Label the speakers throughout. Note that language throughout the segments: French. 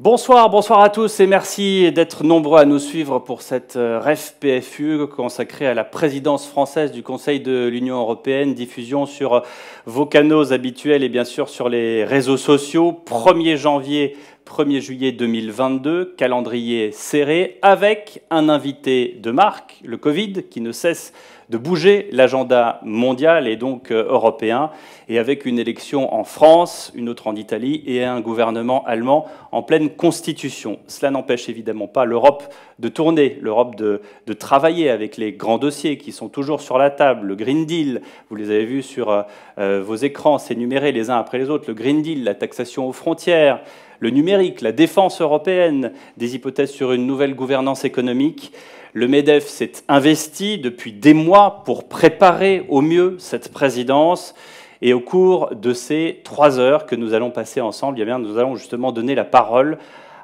Speaker 1: Bonsoir, bonsoir à tous et merci d'être nombreux à nous suivre pour cette euh, REF consacrée à la présidence française du Conseil de l'Union européenne, diffusion sur euh, vos canaux habituels et bien sûr sur les réseaux sociaux. 1er janvier 1er juillet 2022, calendrier serré, avec un invité de marque, le Covid, qui ne cesse de bouger l'agenda mondial et donc euh, européen, et avec une élection en France, une autre en Italie, et un gouvernement allemand en pleine constitution. Cela n'empêche évidemment pas l'Europe de tourner, l'Europe de, travailler avec les grands dossiers qui sont toujours sur la table, le Green Deal, vous les avez vus sur euh, euh, vos écrans s'énumérer les uns après les autres, le Green Deal, la taxation aux frontières, le numérique, la défense européenne, des hypothèses sur une nouvelle gouvernance économique. Le MEDEF s'est investi depuis des mois pour préparer au mieux cette présidence. Et au cours de ces trois heures que nous allons passer ensemble, eh bien, nous allons justement donner la parole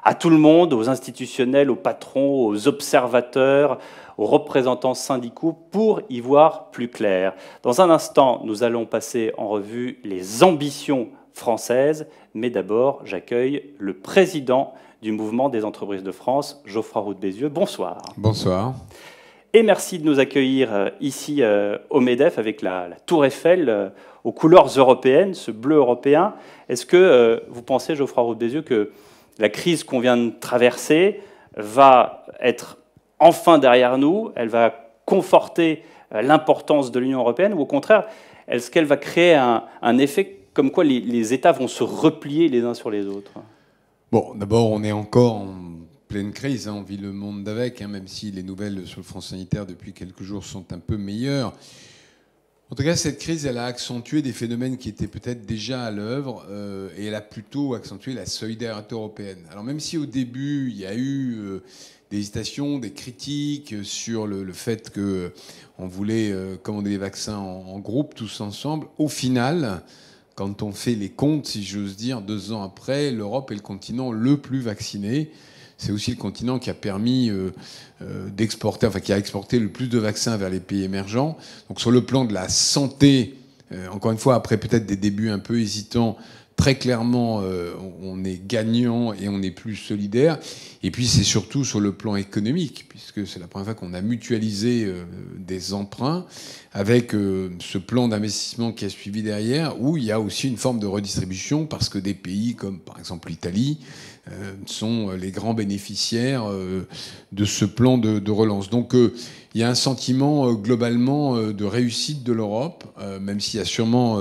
Speaker 1: à tout le monde, aux institutionnels, aux patrons, aux observateurs, aux représentants syndicaux, pour y voir plus clair. Dans un instant, nous allons passer en revue les ambitions française, mais d'abord j'accueille le président du mouvement des entreprises de France, Geoffroy route Bézieux. Bonsoir. Bonsoir. Et merci de nous accueillir euh, ici euh, au MEDEF avec la, Tour Eiffel euh, aux couleurs européennes, ce bleu européen. Est-ce que vous pensez, Geoffroy route Bézieux, que la crise qu'on vient de traverser va être enfin derrière nous Elle va conforter l'importance de l'Union européenne ou au contraire, est-ce qu'elle va créer un, un effet comme quoi les, États vont se replier les uns sur les autres
Speaker 2: Bon, d'abord, on est encore en pleine crise, hein. on vit le monde d'avec, hein, même si les nouvelles sur le front sanitaire depuis quelques jours sont un peu meilleures. En tout cas, cette crise, elle a accentué des phénomènes qui étaient peut-être déjà à l'œuvre, euh, et elle a plutôt accentué la solidarité européenne. Alors même si au début, il y a eu... Euh, des hésitations, des critiques euh, sur le, fait qu'on voulait commander les vaccins en, groupe, tous ensemble. Au final, quand on fait les comptes, si j'ose dire, deux ans après, l'Europe est le continent le plus vacciné. C'est aussi le continent qui a permis euh, euh, d'exporter, enfin qui a exporté le plus de vaccins vers les pays émergents. Donc sur le plan de la santé, euh, encore une fois, après peut-être des débuts un peu hésitants, très clairement, euh, on est gagnant et on est plus solidaire. Et puis, c'est surtout sur le plan économique, puisque c'est la première fois qu'on a mutualisé euh, des emprunts avec euh, ce plan d'investissement qui a suivi derrière, où il y a aussi une forme de redistribution parce que des pays comme, par exemple, l'Italie, euh, sont euh, les grands bénéficiaires euh, de ce plan de, relance. Donc il y a un sentiment globalement de réussite de l'Europe, même s'il y a sûrement,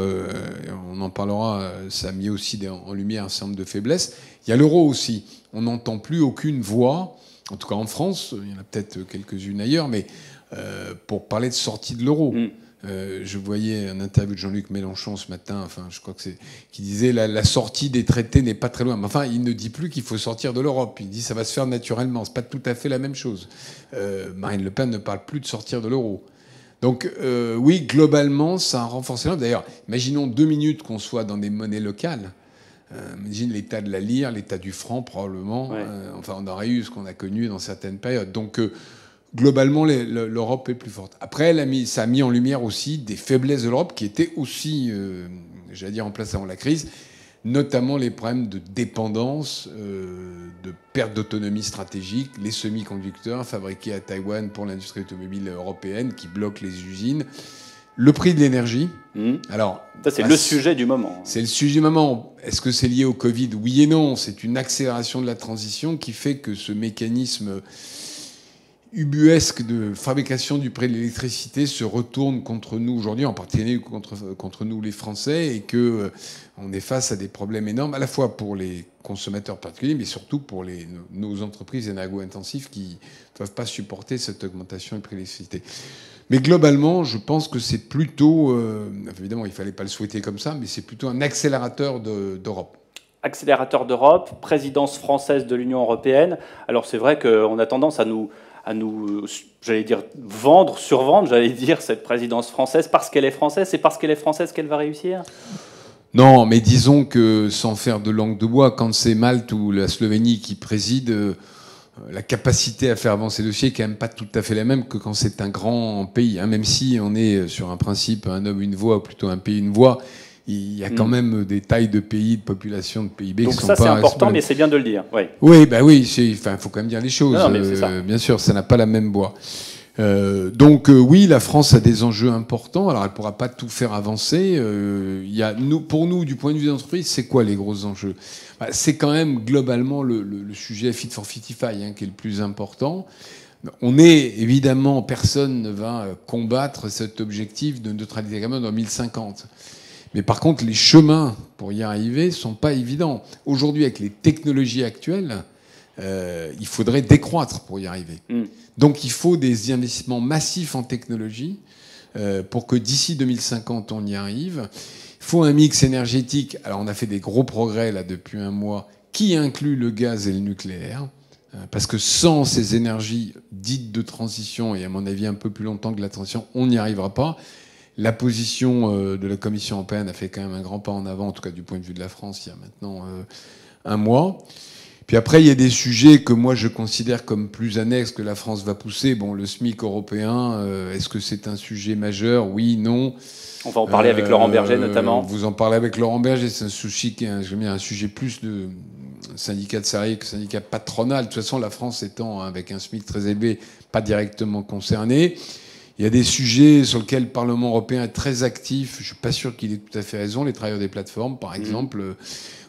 Speaker 2: on en parlera, ça a mis aussi en lumière un certain nombre de faiblesses. Il y a l'euro aussi. On n'entend plus aucune voix, en tout cas en France, il y en a peut-être quelques-unes ailleurs, mais pour parler de sortie de l'euro. Mm. Euh, je voyais un interview de Jean-Luc Mélenchon ce matin, enfin, je crois que c'est, qui disait la, la sortie des traités n'est pas très loin. Mais enfin, il ne dit plus qu'il faut sortir de l'Europe. Il dit ça va se faire naturellement. C'est pas tout à fait la même chose. Euh, Marine Le Pen ne parle plus de sortir de l'euro. Donc euh, oui, globalement, ça a renforcé l'Europe. D'ailleurs, imaginons deux minutes qu'on soit dans des monnaies locales. imagine l'état de la lire, l'état du franc probablement. enfin, on aurait eu ce qu'on a connu dans certaines périodes. Donc globalement, l'Europe est plus forte. Après, elle a mis, ça a mis en lumière aussi des faiblesses de l'Europe qui étaient aussi, euh, j'allais dire, en place avant la crise, notamment les problèmes de dépendance, euh, de perte d'autonomie stratégique, les semi-conducteurs fabriqués à Taïwan pour l'industrie automobile européenne qui bloquent les usines. Le prix de l'énergie. Mmh. Alors, ça c'est bah, le sujet du moment. C'est le sujet du moment. Est-ce que c'est lié au Covid Oui et non. C'est une accélération de la transition qui fait que ce mécanisme ubuesque de fabrication du prix de l'électricité se retourne contre nous aujourd'hui, en particulier contre, contre nous les Français, et que euh, on est face à des problèmes énormes, à la fois pour les consommateurs particuliers, mais surtout pour les, nos entreprises énergo-intensives qui ne peuvent pas supporter cette augmentation du prix de l'électricité. Mais globalement, je pense que c'est plutôt, euh, évidemment, il ne fallait pas le souhaiter comme ça, mais c'est plutôt un accélérateur
Speaker 1: d'Europe. accélérateur d'Europe, présidence française de l'Union européenne. Alors c'est vrai qu'on a tendance à nous à nous, j'allais dire, vendre, survendre, j'allais dire, cette présidence française parce qu'elle est française C'est parce qu'elle est française qu'elle va réussir
Speaker 2: Non, mais disons que sans faire de langue de bois, quand c'est Malte ou la Slovénie qui préside, euh, la capacité à faire avancer le dossier n'est quand même pas tout à fait la même que quand c'est un grand pays. Hein. Même si on est sur un principe, un homme, une voix, ou plutôt un pays, une voix, il y a mm. quand même des tailles de pays, de population, de PIB Donc qui sont ça, c'est important, mais
Speaker 1: c'est bien de le dire. Ouais.
Speaker 2: Oui, bah oui, il faut quand même dire les choses. Non, mais euh, bien sûr, ça n'a pas la même voix. Euh, donc euh, oui, la France a des enjeux importants. Alors elle ne pourra pas tout faire avancer. Euh, il y a, nous, pour nous, du point de vue d'entreprise, c'est quoi les gros enjeux bah, C'est quand même globalement le, le, sujet Fit for 55 hein, qui est le plus important. On est évidemment, personne ne va combattre cet objectif de neutralité carbone en 2050. Mais par contre, les chemins pour y arriver ne sont pas évidents. Aujourd'hui, avec les technologies actuelles, euh, il faudrait décroître pour y arriver. Hmm. Donc il faut des investissements massifs en technologie euh, pour que d'ici 2050, on y arrive. Il faut un mix énergétique. Alors on a fait des gros progrès là depuis un mois qui inclut le gaz et le nucléaire. Euh, parce que sans ces énergies dites de transition, et à mon avis un peu plus longtemps que la transition, on n'y arrivera pas. La position euh, de la Commission européenne a fait quand même un grand pas en avant, en tout cas du point de vue de la France, il y a maintenant euh, un mois. Puis après, il y a des sujets que moi je considère comme plus annexes que la France va pousser. Bon, le SMIC européen, euh, est-ce que c'est un sujet majeur Oui, non.
Speaker 1: On va en parler avec Laurent Berger notamment.
Speaker 2: Vous en parlez avec Laurent Berger, c'est un sujet qui est un, sujet plus de syndicats de salariés que syndicat patronal. De toute façon, la France étant hein, avec un SMIC très élevé, pas directement concernée. Il y a des sujets sur lesquels le Parlement européen est très actif. Je ne suis pas sûr qu'il ait tout à fait raison. Les travailleurs des plateformes, par mm. exemple, euh,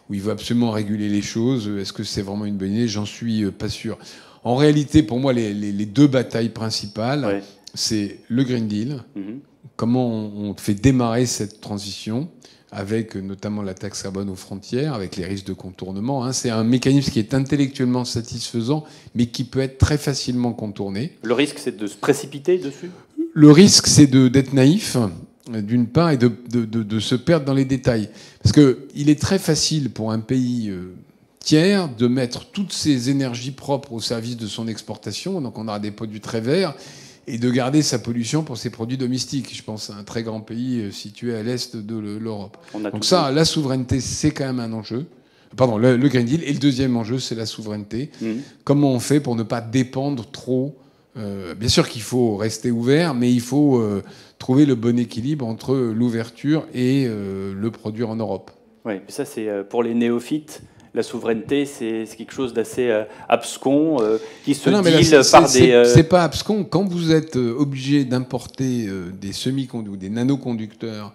Speaker 2: où il veut absolument réguler les choses. Est-ce que c'est vraiment une bonne idée J'en suis euh, pas sûr. En réalité, pour moi, les, deux batailles principales, c'est le Green Deal. Mm-hmm. Comment on, on, fait démarrer cette transition avec euh, notamment la taxe carbone aux frontières, avec les risques de contournement. Hein. C'est un mécanisme qui est intellectuellement satisfaisant, mais qui peut être très facilement contourné.
Speaker 1: Le risque, c'est de se précipiter dessus
Speaker 2: le risque, c'est d'être naïf, d'une part, et de, se perdre dans les détails. Parce qu'il est très facile pour un pays euh, tiers de mettre toutes ses énergies propres au service de son exportation. Donc on aura des produits très verts et de garder sa pollution pour ses produits domestiques. Je pense à un très grand pays euh, situé à l'est de l'Europe. Donc ça, la souveraineté, c'est quand même un enjeu. Pardon, le, Green Deal. Et le deuxième enjeu, c'est la souveraineté. Mmh. Comment on fait pour ne pas dépendre trop euh, bien sûr qu'il faut rester ouvert, mais il faut euh, trouver le bon équilibre entre l'ouverture et euh, le produire en Europe.
Speaker 1: Oui, ça c'est pour les néophytes. La souveraineté, c'est quelque chose d'assez abscon qui se non, par des. C'est
Speaker 2: pas abscon. Quand vous êtes obligé d'importer des semi-conducteurs, des nanoconducteurs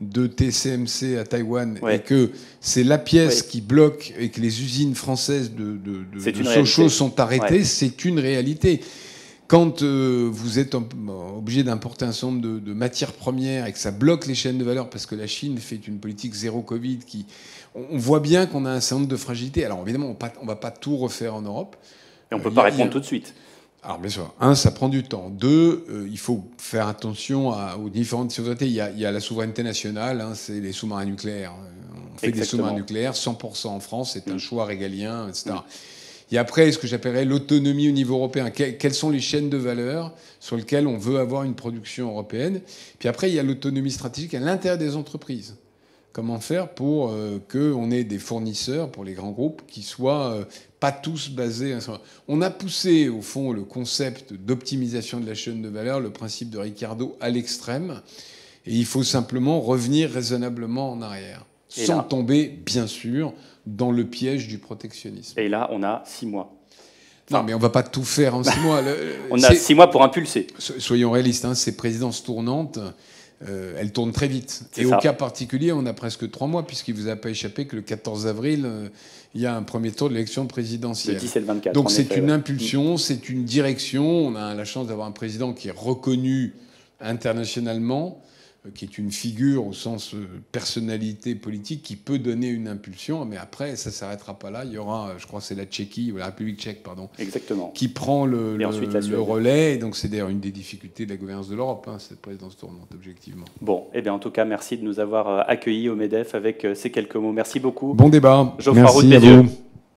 Speaker 2: de TCMC à Taïwan et que c'est la pièce qui bloque et que les usines françaises de, de, de, de Sochaux sont arrêtées, c'est une réalité. Quand euh, vous êtes obligé d'importer un certain nombre de, matières premières et que ça bloque les chaînes de valeur parce que la Chine fait une politique zéro Covid, qui, on, voit bien qu'on a un certain nombre de fragilités. Alors évidemment, on ne va pas tout refaire en Europe. Et on ne euh, peut pas répondre tout de suite. Alors bien sûr, un, ça prend du temps. Deux, euh, il faut faire attention à, aux différentes souverainetés. Il y a, il y a la souveraineté nationale, hein, c'est les sous-marins nucléaires. On fait des sous-marins nucléaires, 100% en France, c'est un mm. choix régalien, etc. Et après, ce que j'appellerais l'autonomie au niveau européen. Quelles sont les chaînes de valeur sur lesquelles on veut avoir une production européenne Puis après, il y a l'autonomie stratégique à l'intérieur des entreprises. Comment faire pour euh, qu'on ait des fournisseurs pour les grands groupes qui soient euh, pas tous basés. On a poussé au fond le concept d'optimisation de la chaîne de valeur, le principe de Ricardo à l'extrême, et il faut simplement revenir raisonnablement en arrière sans tomber, bien sûr, dans le piège du protectionnisme. Et là, on a six mois. Non, mais on va pas tout faire en six mois. on a six mois pour impulser. Soyons réalistes, hein, ces présidences tournantes, euh, elles tournent très vite. Et au cas particulier, on a presque trois mois, puisqu'il vous a pas échappé que le 14 avril, euh, il y a un premier tour de l'élection présidentielle. Le et le 24. Donc c'est une impulsion, c'est une direction. On a la chance d'avoir un président qui est reconnu internationalement. Euh, qui est une figure au sens euh, personnalité politique qui peut donner une impulsion, mais après, ça ne s'arrêtera pas là. Il y aura, euh, je crois, c'est la Tchéquie, ou la République tchèque, pardon, Exactement. qui prend le, relais. Et donc, c'est d'ailleurs une des difficultés de la gouvernance de l'Europe, hein, cette présidence tournante,
Speaker 1: objectivement. Bon, et eh bien, en tout cas, merci de nous avoir accueillis au MEDEF avec ces quelques mots. Merci beaucoup. Bon débat. merci à vous.